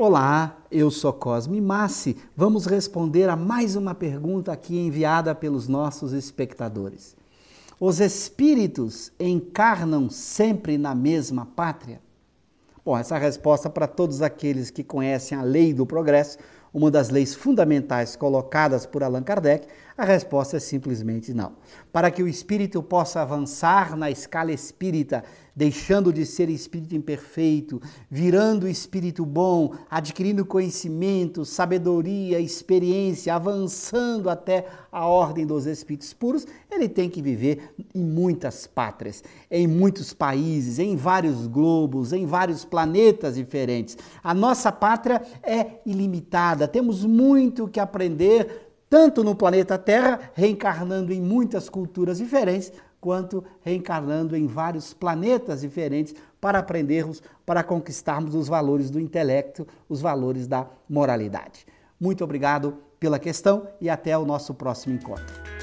Olá, eu sou Cosme Massi. Vamos responder a mais uma pergunta aqui enviada pelos nossos espectadores. Os espíritos encarnam sempre na mesma pátria? Bom, essa é resposta para todos aqueles que conhecem a lei do progresso, uma das leis fundamentais colocadas por Allan Kardec, a resposta é simplesmente não. Para que o espírito possa avançar na escala espírita deixando de ser espírito imperfeito, virando espírito bom, adquirindo conhecimento, sabedoria, experiência, avançando até a ordem dos espíritos puros, ele tem que viver em muitas pátrias, em muitos países, em vários globos, em vários planetas diferentes. A nossa pátria é ilimitada, temos muito que aprender tanto no planeta Terra, reencarnando em muitas culturas diferentes, quanto reencarnando em vários planetas diferentes para aprendermos, para conquistarmos os valores do intelecto, os valores da moralidade. Muito obrigado pela questão e até o nosso próximo encontro.